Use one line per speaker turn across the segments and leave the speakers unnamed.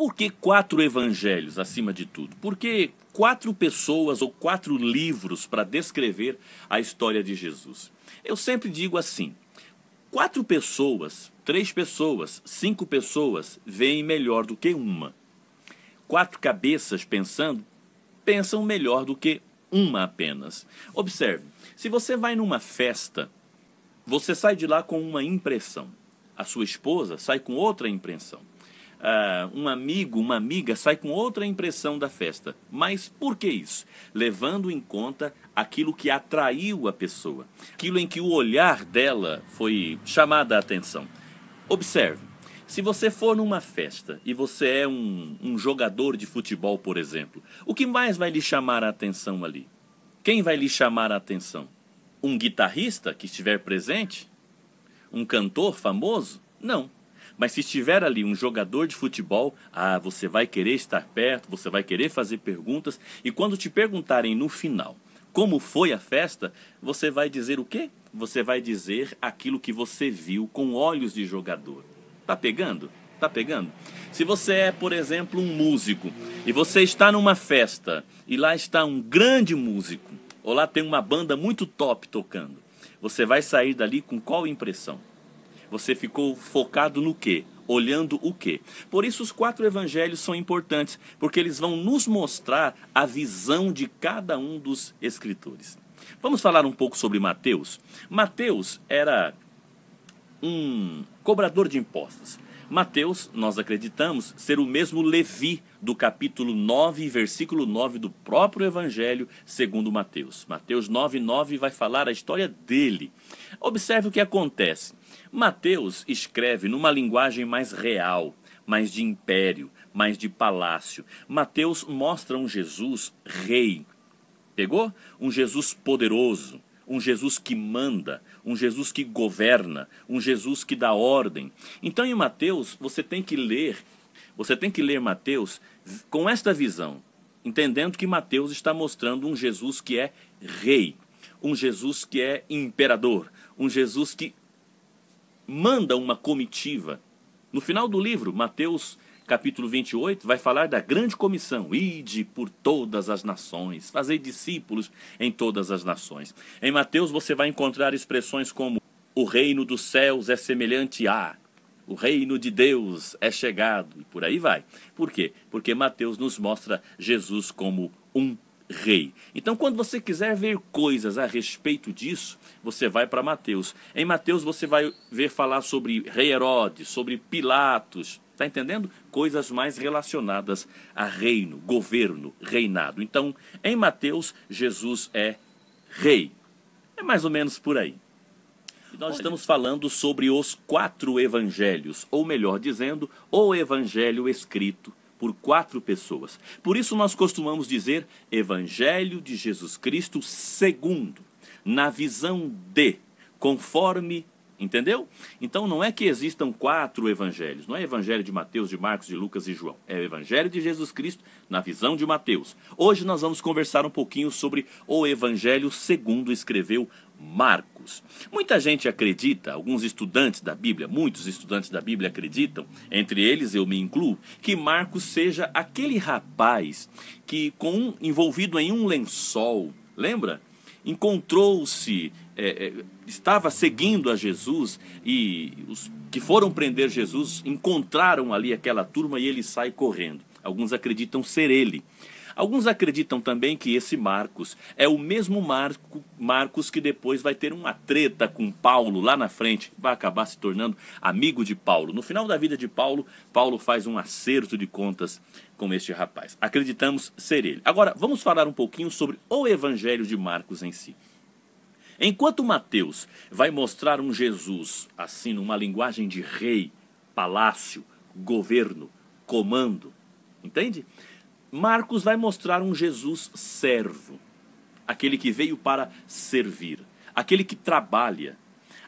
Por que quatro evangelhos acima de tudo? Por que quatro pessoas ou quatro livros para descrever a história de Jesus? Eu sempre digo assim: quatro pessoas, três pessoas, cinco pessoas veem melhor do que uma. Quatro cabeças pensando pensam melhor do que uma apenas. Observe, se você vai numa festa, você sai de lá com uma impressão. A sua esposa sai com outra impressão uh, um amigo, uma amiga sai com outra impressão da festa. Mas por que isso? Levando em conta aquilo que atraiu a pessoa, aquilo em que o olhar dela foi chamada a atenção. Observe. Se você for numa festa e você é um, um jogador de futebol, por exemplo, o que mais vai lhe chamar a atenção ali? Quem vai lhe chamar a atenção? Um guitarrista que estiver presente? Um cantor famoso? Não. Mas se estiver ali um jogador de futebol, ah, você vai querer estar perto, você vai querer fazer perguntas, e quando te perguntarem no final como foi a festa, você vai dizer o quê? Você vai dizer aquilo que você viu com olhos de jogador. Tá pegando? Tá pegando? Se você é, por exemplo, um músico e você está numa festa e lá está um grande músico, ou lá tem uma banda muito top tocando, você vai sair dali com qual impressão? Você ficou focado no quê? Olhando o quê? Por isso, os quatro evangelhos são importantes, porque eles vão nos mostrar a visão de cada um dos escritores. Vamos falar um pouco sobre Mateus? Mateus era um cobrador de impostos. Mateus, nós acreditamos, ser o mesmo Levi do capítulo 9, versículo 9 do próprio Evangelho, segundo Mateus. Mateus 9, 9 vai falar a história dele. Observe o que acontece. Mateus escreve numa linguagem mais real, mais de império, mais de palácio. Mateus mostra um Jesus rei. Pegou? Um Jesus poderoso, um Jesus que manda, um Jesus que governa, um Jesus que dá ordem. Então em Mateus você tem que ler, você tem que ler Mateus com esta visão, entendendo que Mateus está mostrando um Jesus que é rei, um Jesus que é imperador, um Jesus que manda uma comitiva. No final do livro, Mateus capítulo 28 vai falar da grande comissão: ide por todas as nações, fazei discípulos em todas as nações. Em Mateus você vai encontrar expressões como o reino dos céus é semelhante a o reino de Deus é chegado e por aí vai. Por quê? Porque Mateus nos mostra Jesus como um rei. Então, quando você quiser ver coisas a respeito disso, você vai para Mateus. Em Mateus você vai ver falar sobre rei Herodes, sobre Pilatos, Está entendendo? Coisas mais relacionadas a reino, governo, reinado. Então, em Mateus, Jesus é rei. É mais ou menos por aí. E nós Olha. estamos falando sobre os quatro evangelhos, ou melhor dizendo, o evangelho escrito por quatro pessoas. Por isso nós costumamos dizer Evangelho de Jesus Cristo segundo, na visão de, conforme Entendeu? Então não é que existam quatro evangelhos. Não é evangelho de Mateus, de Marcos, de Lucas e João. É o evangelho de Jesus Cristo na visão de Mateus. Hoje nós vamos conversar um pouquinho sobre o evangelho segundo escreveu Marcos. Muita gente acredita, alguns estudantes da Bíblia, muitos estudantes da Bíblia acreditam, entre eles eu me incluo, que Marcos seja aquele rapaz que, com envolvido em um lençol, lembra? Encontrou-se, é, é, estava seguindo a Jesus e os que foram prender Jesus encontraram ali aquela turma e ele sai correndo. Alguns acreditam ser ele. Alguns acreditam também que esse Marcos é o mesmo Marco, Marcos que depois vai ter uma treta com Paulo lá na frente, vai acabar se tornando amigo de Paulo. No final da vida de Paulo, Paulo faz um acerto de contas com este rapaz. Acreditamos ser ele. Agora, vamos falar um pouquinho sobre o evangelho de Marcos em si. Enquanto Mateus vai mostrar um Jesus, assim, numa linguagem de rei, palácio, governo, comando, entende? Marcos vai mostrar um Jesus servo, aquele que veio para servir, aquele que trabalha,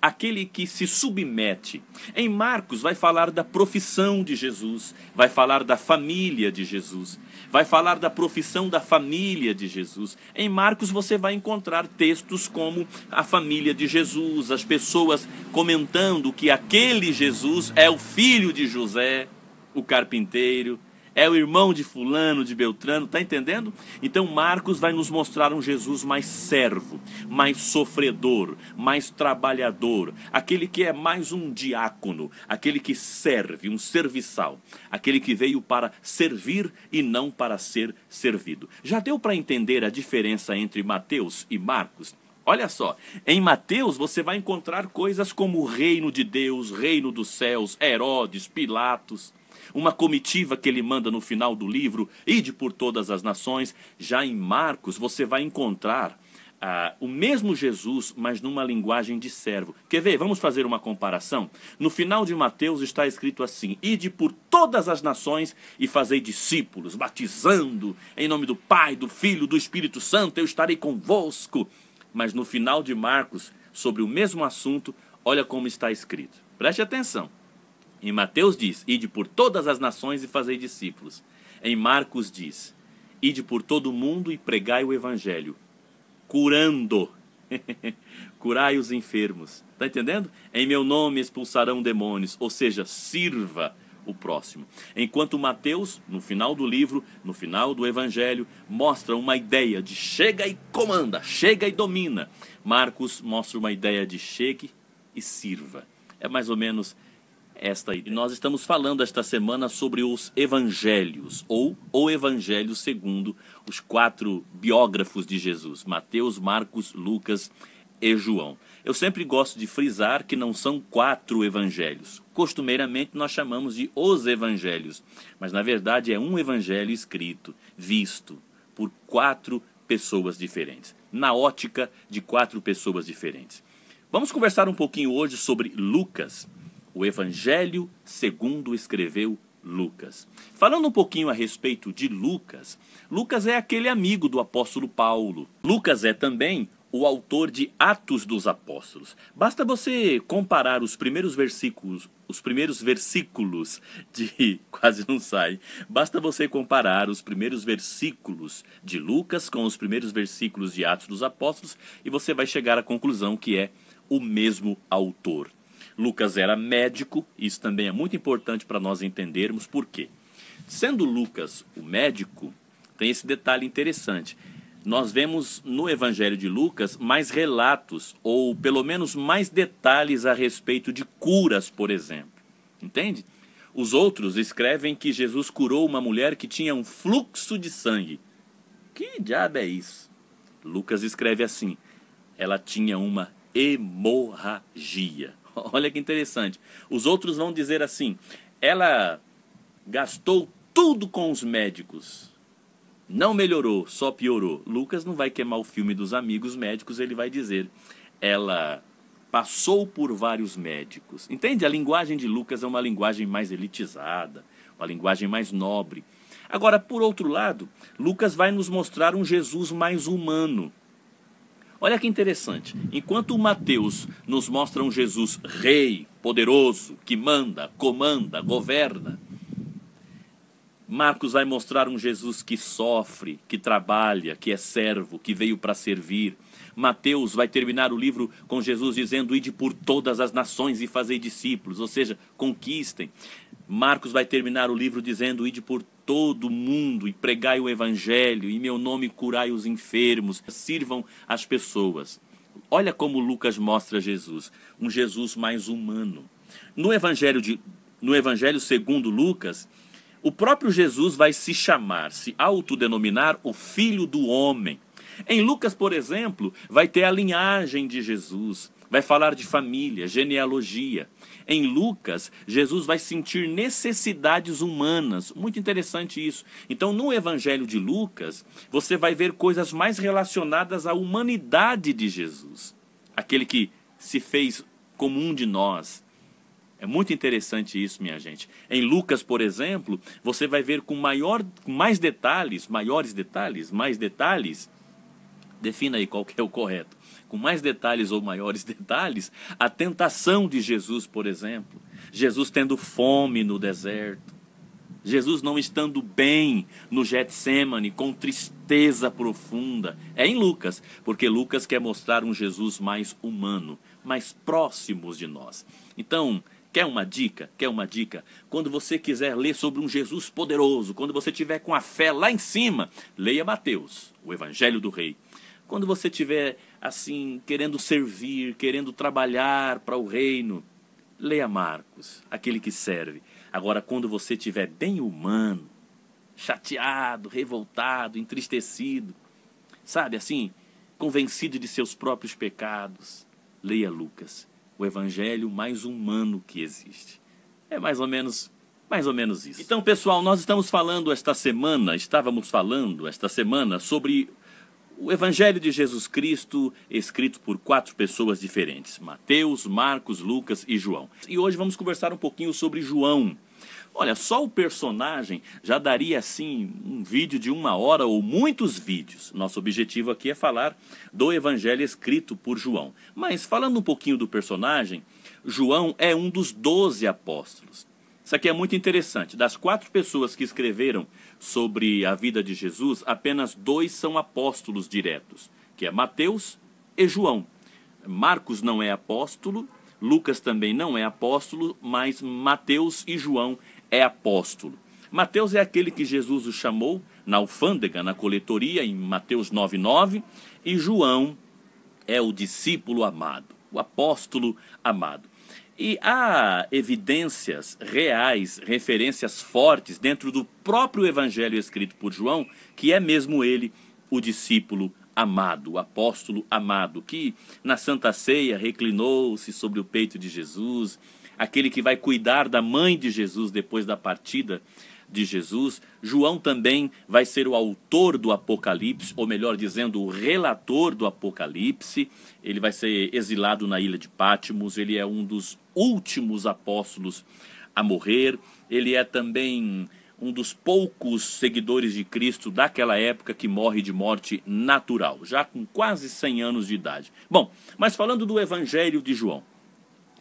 aquele que se submete. Em Marcos vai falar da profissão de Jesus, vai falar da família de Jesus, vai falar da profissão da família de Jesus. Em Marcos você vai encontrar textos como a família de Jesus, as pessoas comentando que aquele Jesus é o filho de José, o carpinteiro, é o irmão de fulano, de Beltrano, tá entendendo? Então Marcos vai nos mostrar um Jesus mais servo, mais sofredor, mais trabalhador, aquele que é mais um diácono, aquele que serve, um serviçal, aquele que veio para servir e não para ser servido. Já deu para entender a diferença entre Mateus e Marcos? Olha só, em Mateus você vai encontrar coisas como o reino de Deus, reino dos céus, Herodes, Pilatos uma comitiva que ele manda no final do livro, Ide por todas as nações. Já em Marcos, você vai encontrar ah, o mesmo Jesus, mas numa linguagem de servo. Quer ver? Vamos fazer uma comparação. No final de Mateus está escrito assim: Ide por todas as nações e fazei discípulos, batizando em nome do Pai, do Filho, do Espírito Santo, eu estarei convosco. Mas no final de Marcos, sobre o mesmo assunto, olha como está escrito. Preste atenção. Em Mateus diz: Ide por todas as nações e fazei discípulos. Em Marcos diz: Ide por todo o mundo e pregai o evangelho, curando. Curai os enfermos. Está entendendo? Em meu nome expulsarão demônios. Ou seja, sirva o próximo. Enquanto Mateus, no final do livro, no final do evangelho, mostra uma ideia de chega e comanda, chega e domina. Marcos mostra uma ideia de chegue e sirva. É mais ou menos esta ideia. E nós estamos falando esta semana sobre os evangelhos, ou o evangelho segundo os quatro biógrafos de Jesus: Mateus, Marcos, Lucas e João. Eu sempre gosto de frisar que não são quatro evangelhos. Costumeiramente nós chamamos de os evangelhos, mas na verdade é um evangelho escrito, visto por quatro pessoas diferentes, na ótica de quatro pessoas diferentes. Vamos conversar um pouquinho hoje sobre Lucas, o Evangelho segundo escreveu Lucas. Falando um pouquinho a respeito de Lucas, Lucas é aquele amigo do apóstolo Paulo. Lucas é também o autor de Atos dos Apóstolos. Basta você comparar os primeiros versículos, os primeiros versículos de quase não sai. Basta você comparar os primeiros versículos de Lucas com os primeiros versículos de Atos dos Apóstolos e você vai chegar à conclusão que é o mesmo autor. Lucas era médico, isso também é muito importante para nós entendermos por quê. Sendo Lucas o médico, tem esse detalhe interessante. Nós vemos no Evangelho de Lucas mais relatos, ou pelo menos mais detalhes a respeito de curas, por exemplo. Entende? Os outros escrevem que Jesus curou uma mulher que tinha um fluxo de sangue. Que diabo é isso? Lucas escreve assim: ela tinha uma hemorragia. Olha que interessante. Os outros vão dizer assim: ela gastou tudo com os médicos. Não melhorou, só piorou. Lucas não vai queimar o filme dos amigos médicos, ele vai dizer: ela passou por vários médicos. Entende? A linguagem de Lucas é uma linguagem mais elitizada, uma linguagem mais nobre. Agora, por outro lado, Lucas vai nos mostrar um Jesus mais humano. Olha que interessante. Enquanto Mateus nos mostra um Jesus rei, poderoso, que manda, comanda, governa, Marcos vai mostrar um Jesus que sofre, que trabalha, que é servo, que veio para servir. Mateus vai terminar o livro com Jesus dizendo: Ide por todas as nações e fazei discípulos, ou seja, conquistem. Marcos vai terminar o livro dizendo: Ide por todo mundo e pregai o evangelho, em meu nome curai os enfermos, sirvam as pessoas. Olha como Lucas mostra Jesus, um Jesus mais humano. No evangelho de no evangelho segundo Lucas, o próprio Jesus vai se chamar, se autodenominar o filho do homem. Em Lucas, por exemplo, vai ter a linhagem de Jesus, vai falar de família, genealogia. Em Lucas, Jesus vai sentir necessidades humanas. Muito interessante isso. Então, no Evangelho de Lucas, você vai ver coisas mais relacionadas à humanidade de Jesus, aquele que se fez comum de nós. É muito interessante isso, minha gente. Em Lucas, por exemplo, você vai ver com maior, mais detalhes, maiores detalhes, mais detalhes, Defina aí qual que é o correto. Com mais detalhes ou maiores detalhes, a tentação de Jesus, por exemplo. Jesus tendo fome no deserto. Jesus não estando bem no Getsemane, com tristeza profunda. É em Lucas, porque Lucas quer mostrar um Jesus mais humano, mais próximo de nós. Então, Quer uma dica? Quer uma dica? Quando você quiser ler sobre um Jesus poderoso, quando você tiver com a fé lá em cima, leia Mateus, o Evangelho do Rei. Quando você tiver assim, querendo servir, querendo trabalhar para o reino, leia Marcos, aquele que serve. Agora, quando você estiver bem humano, chateado, revoltado, entristecido, sabe assim, convencido de seus próprios pecados, leia Lucas, o evangelho mais humano que existe. É mais ou menos mais ou menos isso. Então, pessoal, nós estamos falando esta semana, estávamos falando esta semana sobre o Evangelho de Jesus Cristo, escrito por quatro pessoas diferentes: Mateus, Marcos, Lucas e João. E hoje vamos conversar um pouquinho sobre João. Olha, só o personagem já daria assim um vídeo de uma hora ou muitos vídeos. Nosso objetivo aqui é falar do evangelho escrito por João. Mas falando um pouquinho do personagem, João é um dos doze apóstolos. Isso aqui é muito interessante. Das quatro pessoas que escreveram sobre a vida de Jesus, apenas dois são apóstolos diretos, que é Mateus e João. Marcos não é apóstolo, Lucas também não é apóstolo, mas Mateus e João é apóstolo. Mateus é aquele que Jesus o chamou na alfândega, na coletoria, em Mateus 9,9, e João é o discípulo amado, o apóstolo amado. E há evidências reais, referências fortes dentro do próprio evangelho escrito por João, que é mesmo ele o discípulo amado, o apóstolo amado, que na Santa Ceia reclinou-se sobre o peito de Jesus, aquele que vai cuidar da mãe de Jesus depois da partida, de Jesus. João também vai ser o autor do Apocalipse, ou melhor dizendo, o relator do Apocalipse. Ele vai ser exilado na ilha de Pátimos, ele é um dos últimos apóstolos a morrer. Ele é também um dos poucos seguidores de Cristo daquela época que morre de morte natural, já com quase 100 anos de idade. Bom, mas falando do Evangelho de João,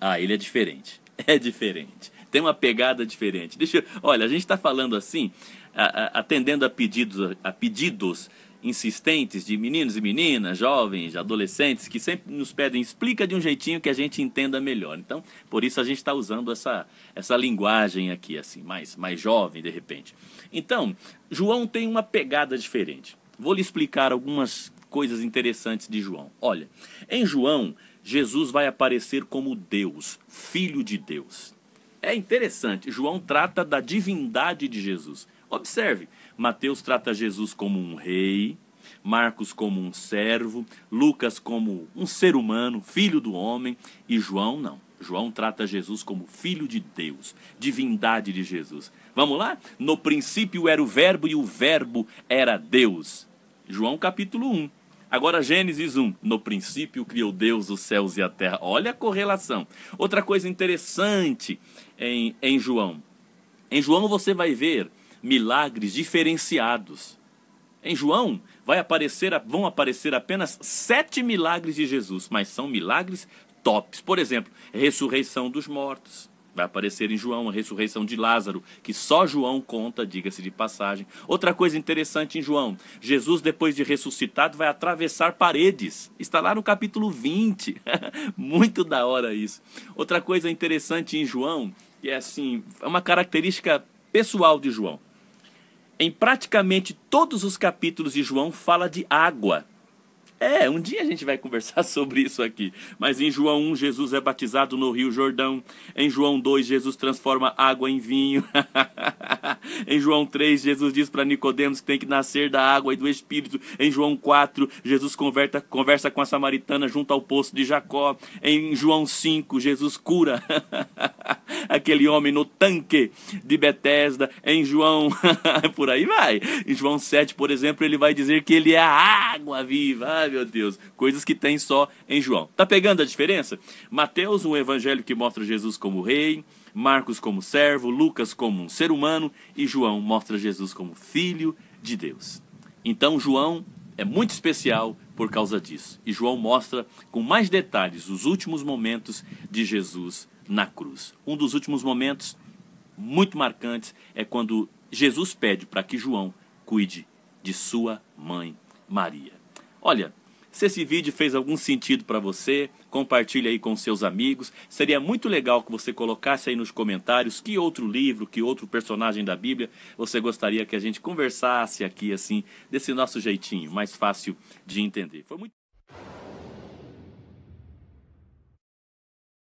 ah, ele é diferente. É diferente tem uma pegada diferente. Deixa eu, olha, a gente está falando assim, a, a, atendendo a pedidos, a pedidos insistentes de meninos e meninas, jovens, adolescentes, que sempre nos pedem, explica de um jeitinho que a gente entenda melhor. Então, por isso a gente está usando essa, essa linguagem aqui, assim, mais, mais jovem, de repente. Então, João tem uma pegada diferente. Vou lhe explicar algumas coisas interessantes de João. Olha, em João, Jesus vai aparecer como Deus, Filho de Deus. É interessante, João trata da divindade de Jesus. Observe, Mateus trata Jesus como um rei, Marcos como um servo, Lucas como um ser humano, filho do homem, e João não. João trata Jesus como filho de Deus, divindade de Jesus. Vamos lá? No princípio era o Verbo e o Verbo era Deus. João capítulo 1. Agora, Gênesis 1. No princípio criou Deus os céus e a terra. Olha a correlação. Outra coisa interessante em, em João. Em João você vai ver milagres diferenciados. Em João vai aparecer, vão aparecer apenas sete milagres de Jesus, mas são milagres tops. Por exemplo, ressurreição dos mortos Vai aparecer em João a ressurreição de Lázaro, que só João conta, diga-se de passagem. Outra coisa interessante em João: Jesus, depois de ressuscitado, vai atravessar paredes. Está lá no capítulo 20. Muito da hora isso. Outra coisa interessante em João, que é assim, é uma característica pessoal de João. Em praticamente todos os capítulos de João fala de água. É, um dia a gente vai conversar sobre isso aqui. Mas em João 1, Jesus é batizado no Rio Jordão. Em João 2, Jesus transforma água em vinho. em João 3, Jesus diz para Nicodemos que tem que nascer da água e do Espírito. Em João 4, Jesus conversa, conversa com a samaritana junto ao poço de Jacó. Em João 5, Jesus cura aquele homem no tanque de Betesda. Em João, por aí vai. Em João 7, por exemplo, ele vai dizer que ele é a água viva meu Deus, coisas que tem só em João. Tá pegando a diferença? Mateus, um evangelho que mostra Jesus como rei, Marcos como servo, Lucas como um ser humano e João mostra Jesus como filho de Deus. Então, João é muito especial por causa disso. E João mostra com mais detalhes os últimos momentos de Jesus na cruz. Um dos últimos momentos muito marcantes é quando Jesus pede para que João cuide de sua mãe Maria. Olha, se esse vídeo fez algum sentido para você, compartilhe aí com seus amigos. Seria muito legal que você colocasse aí nos comentários que outro livro, que outro personagem da Bíblia você gostaria que a gente conversasse aqui assim, desse nosso jeitinho mais fácil de entender. Foi muito